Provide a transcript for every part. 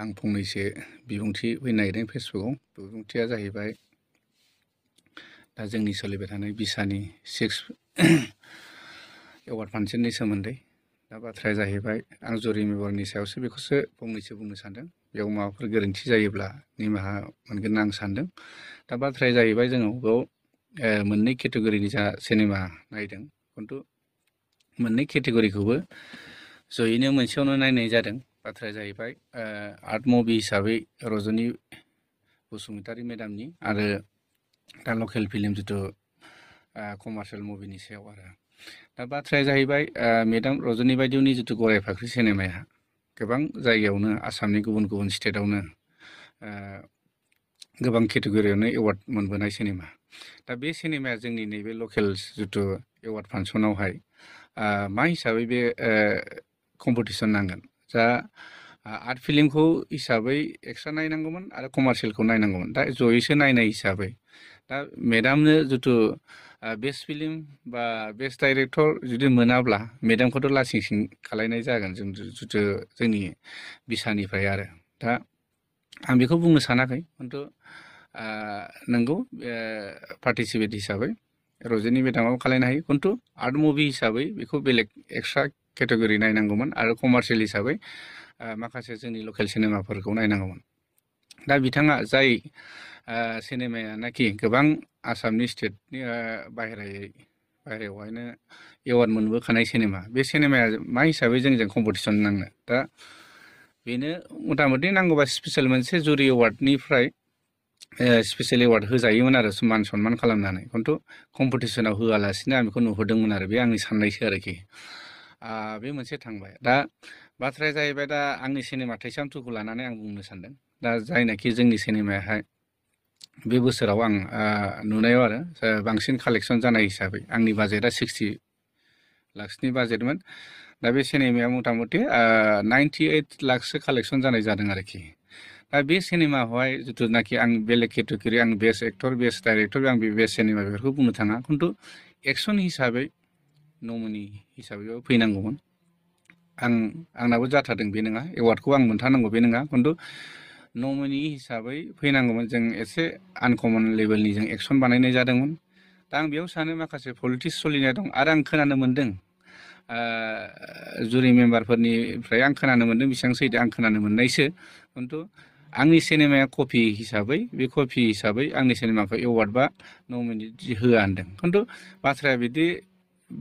आं फंनैसो बिबुंथि होनो नागिरदों फेसबुकआव बिबुंथिया जाहैबाय दा जोंनि सोलिबाय थानाय बिसानि सिक्स एवार्ड फांसननि सोमोन्दै दा बाथ्राया जाहैबाय आं जुरि मेम्बरनि सायावसो बेखौसो फंनैसो बुंनो सानदों बेयाव माबाफोर गोरोन्थि जायोब्ला निमाहा मोनगोन आं सानदों दा बाथ्राया जाहैबाय जोङो बेयाव मोननै केटेगरिनि जा सिनेमा नायदों खिन्थु मोननै केटेगरिखौबो जयैनो मोनसेयावनो नायनाय जादों बाथ्राया जाहैबाय आर्ट मुभि हिसाबै रजनी बसुमतारी मेडामनि आरो दा लकेल फिल्म जितु कमार्शियेल मुभिनि सायाव आरो दा बाथ्राया जाहैबाय मेडाम रजनि बायदिनि जितु गराय फाख्रि सिनेमाया गोबां जायगायावनो आसामनि गुबुन गुबुन स्टेटआवनो गोबां केटेगरियावनो एवार्ड मोनबोनाय सिनेमा दा बे सिनेमाया जोंनि नैबे लकेल जितु एवार्ड फांसनावहाय मा हिसाबै बे कम्पिटिसन नांगोन दा आर्ट फिल्मखौ हिसाबै एक्सट्रा नायनांगौमोन आरो कमार्सियेलखौ नायनांगौमोन दा जयैसो नायनाय हिसाबै दा मेडामनो जितु बेस्ट फिल्म बा बेस्ट डाइरेक्टर जुदि मोनाब्ला मेडामखौथ' लासिं सिं खालायनाय जागोन जों जितु जोंनि बिसानिफ्राय आरो दा आं बेखौ बुंनो सानाखै खिन्थु नंगौ पार्टिसिपेट हिसाबै रजनि मेडामाबो खालायनो हायो खिन्थु आर्ट मुभि हिसाबै बेखौ बेलेग एक्सट्रा केटेगरि नायनांगौमोन आरो कमार्सियेल हिसाबै माखासे जोंनि लकेल सिनेमाफोरखौ नायनांगौमोन दा बिथाङा जाय सिनेमायानाखि गोबां आसामनि स्टेटनि बाहेरायै बाहेरायावहायनो एवार्ड मोनबोखानाय सिनेमा बे सिनेमाया मा हिसाबै जोंजों कम्पिटिसन नांनो दा बेनो मथा मथि नांगौबा स्पेसियेल मोनसे जुरि एवार्डनिफ्राय स्पेसियेल एवार्ड होजायोमोन आरो मान सनमान खालामनानै खिन्थु कम्पिटिसनाव होआलासिनो आं बेखौ नुहुरदोंमोन आरो बे आंनि साननायसो आरोखि बे मोनसे थांबाय दा बाथ्राया जाहैबाय दा आंनि सिनेमा थैसाम टुखौ लानानै आं बुंनो सानदों दा जायनाखि जोंनि सिनेमायाहाय बे बोसोराव आं नुनायाव आरो बांसिन कालेक्सन जानाय हिसाबै आंनि बाजेटआ सिक्सटि लाखसनि बाजेटमोन दा बे सिनेमाया मथा मथि नाइन्टि लाखसो कालेक्सन जानाय जादों दा बे सिनेमाखौहाय जिथुनाखि बेलेग केटेगरि आं बेस्ट एक्टर बेस्ट डाइरेक्टर आं बे बेस्ट सिनेमा बेफोरखौ बुंनो थाङा खिन्थु एक्सन हिसाबै नमिनि हिसाब फैनांगौमोन आं आंनाबो जाथारदों बे नङा एवार्डखौ आं मोनथारनांगौ बे नङा खिन्थु नमिनि हिसाबै फैनांगौमोन जों एसे आनकमन लेभेलनि जों एक्सन बानायनाय जादोंमोन दा आं बेयाव सानो माखासे पलिटिक्स सोलिनाय दं आरो आं खोनानो मोन्दों जुरि मेम्बारफोरनिफ्राय आं खोनानो मोन्दों बेसेबां सैदो आं खोनानो मोननायसो खिन्थु आंनि सिनेमाया कपि हिसाबै बे कपि हिसाबै आंनि सिनेमाखौ एवार्ड बा नमिनि होआ होनदों खिन्थु बाथ्राया बिदि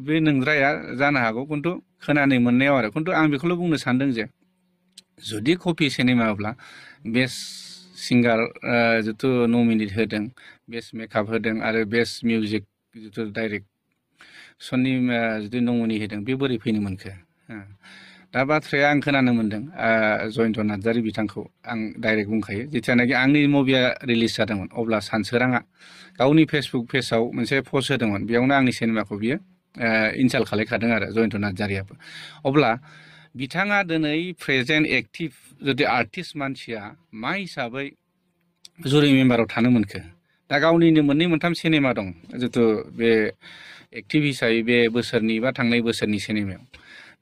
बे नंद्राया जानो हागौ खिन्थु खोनानो मोननायाव आरो खिन्थु आं बेखौल' बुंनो सानदों जे जुदि कपि सिनेमाब्ला बेस्ट सिंगार जिथु नमिनेट होदों बेस्ट मेकआप होदों आरो बेस्ट मिउजिक जिथु डाइरेक्सननि जुदि नमुनि होदों बे बोरै फैनो मोनखो दा बाथ्राया आं खोनानो मोन्दों जयन्त नार्जारी बिथांखौ आं डाइरेक्ट बुंखायो जिथियानाखि आंनि मुभिया रिलिज जादोंमोन अब्ला सानसोराङा गावनि फेसबुक पेजआव मोनसे पस्ट होदोंमोन बेयावनो आंनि सिनेमाखौ बियो इनसाल्ट खालायखादों आरो जयन्त नार्जारियाबो अब्ला बिथाङा दिनै प्रेजेन्ट एक्टिभ मानसिया मा हिसाब जुरी मेम्बाराव थानो मोनखो दा गावनिनो मोननै मोनथाम सिनेमा दं जितु बे एक्टिभ हिसाबै बे बोसोरनि बा थांनाय बोसोरनि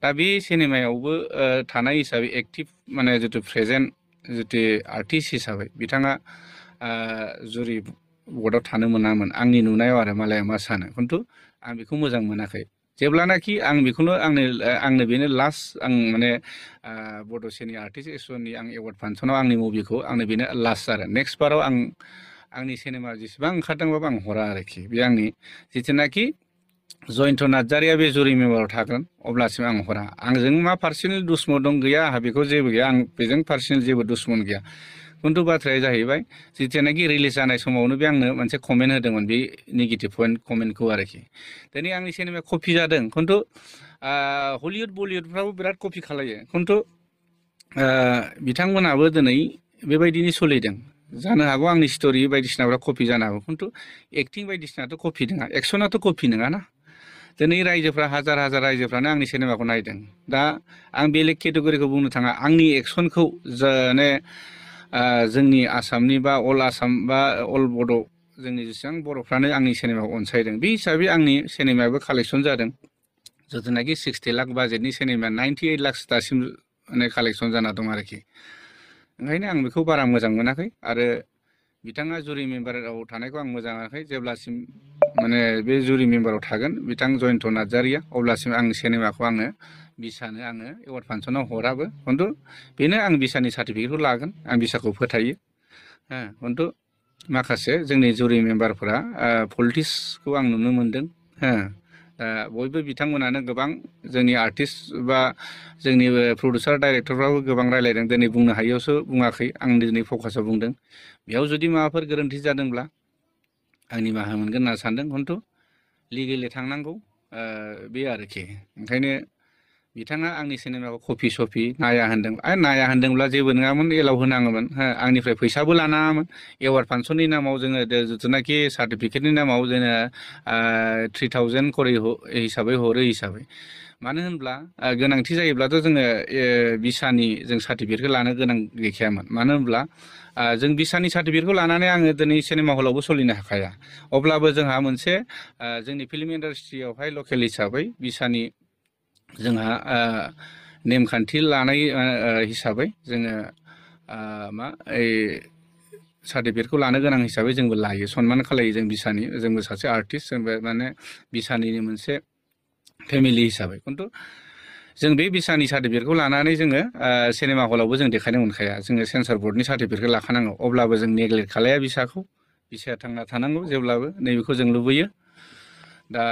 दा बे सिनेमायावबो थानाय हिसाबै एक्टिभ माने जितु प्रेजेन्ट जितु आर्टिस्ट हिसाबै बिथाङा जुरि बर्डआव थानो मोनामोन आंनि नुनायाव आरो मालाया मा सानो खिन्थु आं बेखौ मोजां मोनाखै जेब्लानाखि आं बेखौनो आंनि आंनो बेनो लास्ट आं माने बड'सेनि आर्टिस्ट एसनि आं एवार्ड फांसनाव आंनि मुभिखौ आंनो बेनो लास्ट आरो नेक्स्ट बाराव आं आंनि सिनेमा जेसेबां ओंखारदोंबाबो आं हरा आरोखि बे आंनि जिथुनाखि जयन्त नार्जारिया बे जुरि मेम्बाराव थागोन अब्लासिम आं हरा आंजों मा पार्सनेल दुस्मन दं गैया आंहा बेखौ जेबो गैया आं बेजों पार्सनेल जेबो दुस्मन गैया खिन्थु बाथ्राया जाहैबाय जिथियानाखि रिलिज जानाय समावनो बे आंनो मोनसे कमेन्ट होदोंमोन बे नेगेटिभ पइन्ट कमेन्टखौ आरोखि दिनै आंनि सिनेमाया कपि जादों खिन्थु हलिउड बलिउडफ्राबो बिराद कपि खालायो खिन्थु बिथांमोनाबो दिनै बेबायदिनो सोलिदों जानो हागौ आंनि स्ट'रि बायदिसिनाफ्रा कपि जानो हागौ खिन्थु एक्टिं बायदिसिनाथ' कपि नङा एक्सनाथ' कपि नङा ना दिनै रायजोफ्रा हाजार हाजार रायजोफ्रानो आंनि सिनेमाखौ नायदों दा आं बेलेग केटेगरिखौ बुंनो थाङा आंनि एक्सनखौ जाने जोंनि आसामनि बा अल आसाम बा अल बड' जोंनि जेसेबां बर'फ्रानो आंनि सिनेमाखौ अनसायदों बे हिसाबै आंनि सिनेमायाबो कालेक्सन जादों जिथुनाखि सिक्सटि लाख बाजेटनि सिनेमाया नाइन्टि ओइट लाक्स दासिम माने कालेक्सन जाना दं आरोखि ओंखायनो आं बेखौ बारा मोजां मोनाखै आरो बिथाङा जुरि मेम्बाराव थानायखौ आं मोजां मोनाखै जेब्लासिम माने बे जुरि मेम्बाराव थागोन बिथां जयन्त नार्जारिया अब्लासिम आं सिनेमाखौ आङो भिसानो आङो एवार्ड फांसनाव हराबो खिन्थु बेनो आं भिसानि सार्टिफिकेटखौ लागोन आं भिसाखौ फोथायो खिन्थु माखासे जोंनि जुरि मेम्बारफोरा पलिटिक्सखौ आं नुनो मोन्दों बयबो बिथांमोनानो गोबां जोंनि आर्टिस्ट बा जोंनि प्रडिउसार डाइरेक्टरफ्राबो गोबां रायलायदों दिनै बुंनो हायियावसो बुङाखै आं दिनै फकासाव बुंदों बेयाव जुदि माबाफोर गोरोन्थि जादोंब्ला आं निमाहा मोनगोन होनना सानदों खिन्थु लिगेलि थांनांगौ बे आरोखि ओंखायनो बिथाङा आंनि सिनेमाखौ कपि सपि नाया होन्दों आरो नाया होन्दोंब्ला जेबो नङामोन एलाव होनाङोमोन हो आंनिफ्राय फैसाबो लानाङामोन एवार फांसननि नामाव जोङो जिथुनाखि सार्टिफिकेटनि नामाव जोङो थ्रि थावजेन्ड खरि हिसाबै हरो हिसाबै मानो होनब्ला गोनांथि जायोब्लाथ' जोङो भिसानि जों सार्टिफिकेटखौ लानो गोनां गैखायामोन मानो होनब्ला जों भिसानि सार्टिफिकेटखौ लानानै आङो दिनै सिनेमा हलावबो सोलिनो हाखाया अब्लाबो जोंहा मोनसे जोंनि फिल्म इन्डास्ट्रियावहाय लकेल हिसाबै भिसानि जोंहा नेमखान्थि लानाय हिसाबै जोङो मा ओइ सार्टिफिकेटखौ लानो गोनां हिसाबै जोंबो लायो सनमान खालायो जों बिसानि जोंबो सासे आर्टिस्ट जोंबो माने बिसानिनो मोनसे फेमिलि हिसाबै खिन्थु जों बे बिसानि सार्टिफिकेटखौ लानानै जोङो सिनेमा हलावबो जों देखायनो मोनखाया जोङो सेन्सार बर्डनि सार्टिफिकेटखौ लाखानांगौ अब्लाबो जों नेग्लेक्ट खालाया बिसाखौ बिसाया थांना थानांगौ जेब्लाबो नैबेखौ जों लुबैयो दा